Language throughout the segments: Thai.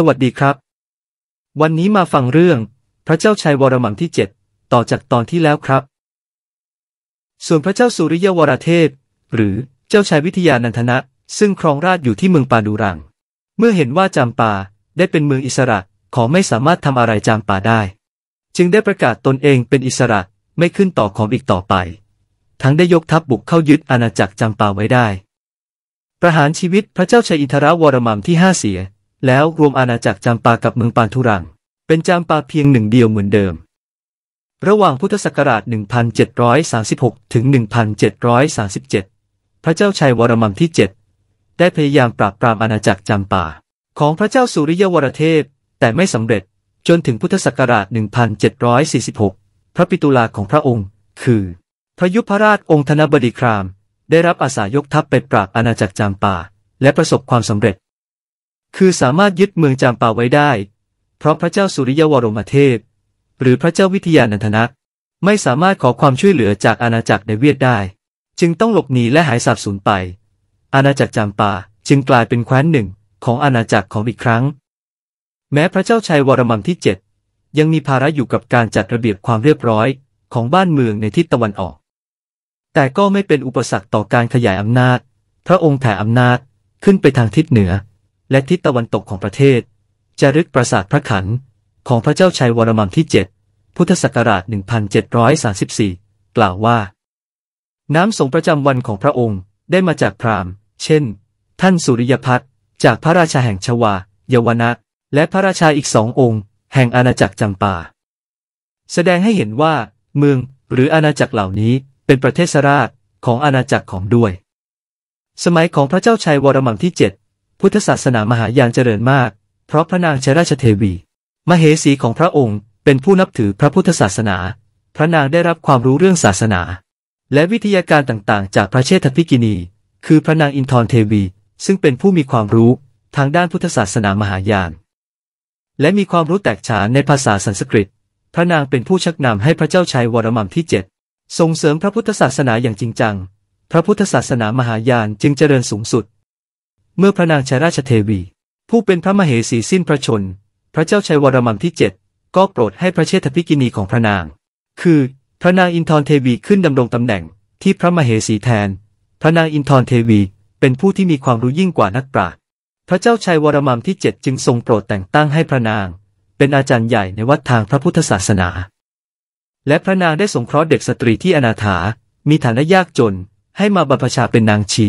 สวัสดีครับ วันนี้มาฟังเรื่อง พระเจ้าชัยวรมังที่เจดต่อจากตอนที่แล้วครับ ส่วนพระเจ้าสุริยวรเทพหรือเจ้าชายวิทยานันทนะ ซึ่งครองราชอยู่ที่เมืองปาดูรัง เมื่อเห็นว่าจามปาได้เป็นเมืองอิสระขอไม่สามารถทำอะไรจามปาได้ จึงได้ประกาศตนเองเป็นอิสระไม่ขึ้นต่อของอีกต่อไป ทั้งได้ยกทัพบบุกเข้ายึดอาณาจักรจามปาไว้ได้ ประหารชีวิตพระเจ้าชัยอินทราวรมัมที่ห้าเสียแล้วรวมอาณาจักรจามปากับเมืองปานทุรัง เป็นจามปาเพียงหนึ่งเดียวเหมือนเดิม ระหว่างพุทธศักราช 1736 ถึง 1737 พระเจ้าชัยวรมันที่ 7 ได้พยายามปราบปรามอาณาจักรจามปา ของพระเจ้าสุริยวรเทพ แต่ไม่สำเร็จจนถึงพุทธศักราช 1746 พระปิตุลาของพระองค์ คือพระยุพราชองค์ธนบดีคราม ได้รับอาสายกทัพไปปราบอาณาจักรจามปาและประสบความสำเร็จคือสามารถยึดเมืองจามปาไว้ได้ เพราะพระเจ้าสุริยวรมเทพ หรือพระเจ้าวิทยานันทนะไม่สามารถขอความช่วยเหลือจากอาณาจักรในเวียดได้ จึงต้องหลบหนีและหายสาบสูญไป อาณาจักรจามปาจึงกลายเป็นแคว้นหนึ่งของอาณาจักรของอีกครั้ง แม้พระเจ้าชัยวรมันที่เจ็ดยังมีภาระอยู่กับการจัดระเบียบความเรียบร้อย ของบ้านเมืองในทิศตะวันออก แต่ก็ไม่เป็นอุปสรรคต่อการขยายอำนาจ พระองค์แถ่อำนาจขึ้นไปทางทิศเหนือและทิศตะวันตกของประเทศ จารึกปราสาทพระขัน ของพระเจ้าชัยวรมันที่ 7 พุทธศักราช 1734 กล่าวว่า น้ำสงประจำวันของพระองค์ได้มาจากพราหมณ์เช่น ท่านสุริยพัฒจากพระราชาแห่งชวาเยาวนะและพระราชาอีกสององค์ แห่งอาณาจักรจำปาแสดงให้เห็นว่า เมืองหรืออาณาจักรเหล่านี้เป็นประเทศราชของอาณาจักรของด้วย สมัยของพระเจ้าชัยวรมังที่7พุทธศาสนามหายานเจริญมาก เพราะพระนางเชราชเทวี มเหสีของพระองค์ เป็นผู้นับถือพระพุทธศาสนา พระนางได้รับความรู้เรื่องศาสนา และวิทยาการต่างๆ จากพระเชษฐพิกินี คือพระนางอินทรเทวี ซึ่งเป็นผู้มีความรู้ทางด้านพุทธศาสนามหายาน และมีความรู้แตกฉานในภาษาสันสกฤต พระนางเป็นผู้ชักนำให้พระเจ้าชัยวรมัมที่เจ็ดส่งเสริมพระพุทธศาสนาอย่างจริงจัง พระพุทธศาสนามหายานจึงเจริญสูงสุดเมื่อพระนางชายราชเทวี ผู้เป็นพระมเหสีสิ้นพระชน พระเจ้าชัยวรมันที่เจ็ดก็โปรดให้พระเชษฐพิกินีของพระนาง คือพระนางอินทรเทวีขึ้นดำรงตำแหน่งที่พระมเหสีแทน พระนางอินทรเทวีเป็นผู้ที่มีความรู้ยิ่งกว่านักปราชญ์พระเจ้าชัยวรมันที่เจ็ดจึงทรงโปรดแต่งตั้งให้พระนาง เป็นอาจารย์ใหญ่ในวัดทางพระพุทธศาสนา และพระนางได้สงเคราะห์เด็กสตรีที่อนาถา มีฐานะยากจน ให้มาบรรพชาเป็นนางชี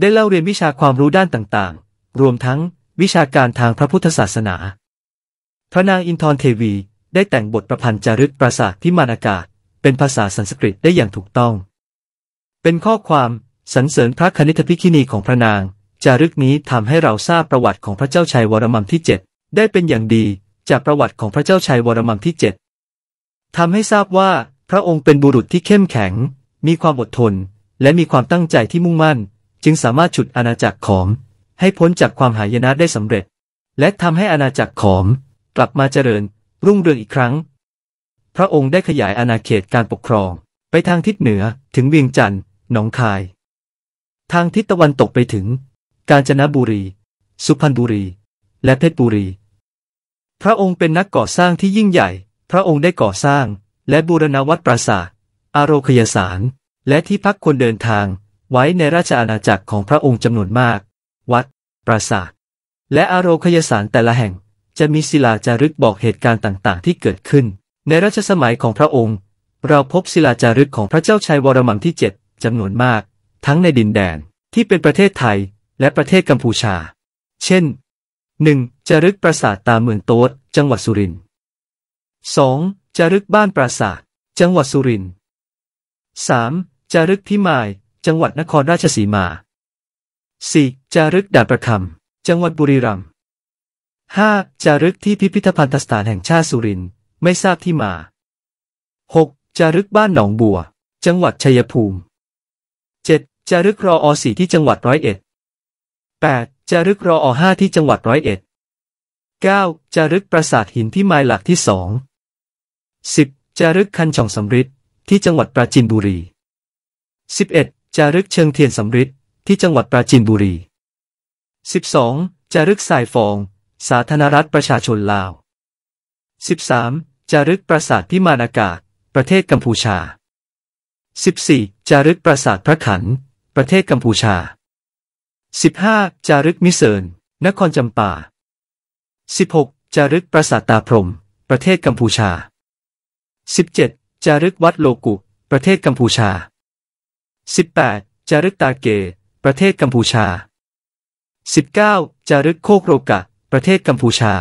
ได้เล่าเรียนวิชาความรู้ด้านต่างๆ รวมทั้งวิชาการทางพระพุทธศาสนา พระนางอินทร์เทวี ได้แต่งบทประพันธ์จารึกปราสาทีิมานากาศ เป็นภาษาสันสกฤตได้อย่างถูกต้อง เป็นข้อความสรรเสริญพระคณิตพิคินีของพระนาง จารึกนี้ทำให้เราทราบประวัติของพระเจ้าชัยวรมันที่ 7 ได้เป็นอย่างดีจากประวัติของพระเจ้าชัยวรมันที่7ทำให้ทราบว่าพระองค์เป็นบุรุษที่เข้มแข็ง มีความอดทน และมีความตั้งใจที่มุ่งมั่นจึงสามารถฉุดอาณาจักรขอมให้พ้นจากความหายนะได้สำเร็จ และทำให้อาณาจักรขอมกลับมาเจริญรุ่งเรืองอีกครั้ง พระองค์ได้ขยายอาณาเขตการปกครอง ไปทางทิศเหนือถึงเวียงจันทร์หนองคาย ทางทิศตะวันตกไปถึง กาญจนบุรี สุพรรณบุรี และเพชรบุรี พระองค์เป็นนักก่อสร้างที่ยิ่งใหญ่ พระองค์ได้ก่อสร้างและบูรณวัดปราสาท อารคยสาร และที่พักคนเดินทางไว้ในราชอาณาจักรของพระองค์จำนวนมาก วัด ปราสาท และอารคยสารแต่ละแห่ง จะมีศิลาจารึกบอกเหตุการณ์ต่างๆ ที่เกิดขึ้น ในรัชสมัยของพระองค์ เราพบศิลาจารึกของพระเจ้าชายวรมังที่ 7 จำนวนมาก ทั้งในดินแดนที่เป็นประเทศไทยและประเทศกัมพูชา เช่น 1. จารึกปราสาทตาเมืองโต๊ดจังหวัดสุรินทร์ 2. จารึกบ้านปราสาท จังหวัดสุรินทร์ 3. จารึกพิมายจังหวัดนครราชสีมา 4. จารึกดาบประคำ จังหวัดบุรีรัมย์ 5. จารึกที่พิพิธภัณฑสถานแห่งชาติสุรินทร์ ไม่ทราบที่มา 6. จารึกบ้านหนองบัว จังหวัดชัยภูมิ 7. จารึกรออสีที่จังหวัดร้อยเอ็ด 8. จารึกรออห้าที่จังหวัดร้อยเอ็ด 9. จารึกปราสาทหินที่ไมล์หลักที่สอง 10. จารึกคันช่องสำริดที่จังหวัดปราจินบุรี 11. จารึกเชิงเทียนสำริดที่จังหวัดปราจีนบุรี 12. จารึกสายฟอง สาธารณรัฐประชาชนลาว 13. จารึกปราสาทพิมานอากาศ ประเทศกัมพูชา 14. จารึกปราสาทพระขันประเทศกัมพูชา 15. จารึกมิเซินนครจำปา 16. จารึกปราสาทตาพรมประเทศกัมพูชา 17. จารึกวัดโลกุ ประเทศกัมพูชา 18. จารึกตาเก ประเทศกัมพูชา 19. จารึกโคกโรกะ ประเทศกัมพูชา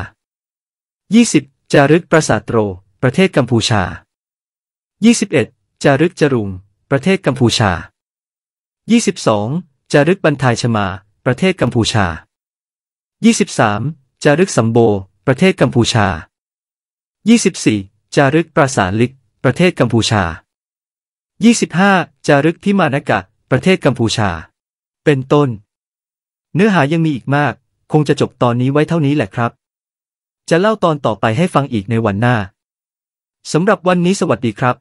20. จารึกปราสาทโตร ประเทศกัมพูชา 21. จารึกจรุง ประเทศกัมพูชา 22. จารึกบันทายชมา ประเทศกัมพูชา 23. จารึกสัมโบ ประเทศกัมพูชา 24. จารึกปราสาทลิก ประเทศกัมพูชา 25. จารึกพิมานกะ ประเทศกัมพูชา เป็นต้น เนื้อหายังมีอีกมาก คงจะจบตอนนี้ไว้เท่านี้แหละครับ จะเล่าตอนต่อไปให้ฟังอีกในวันหน้าสำหรับวันนี้สวัสดีครับ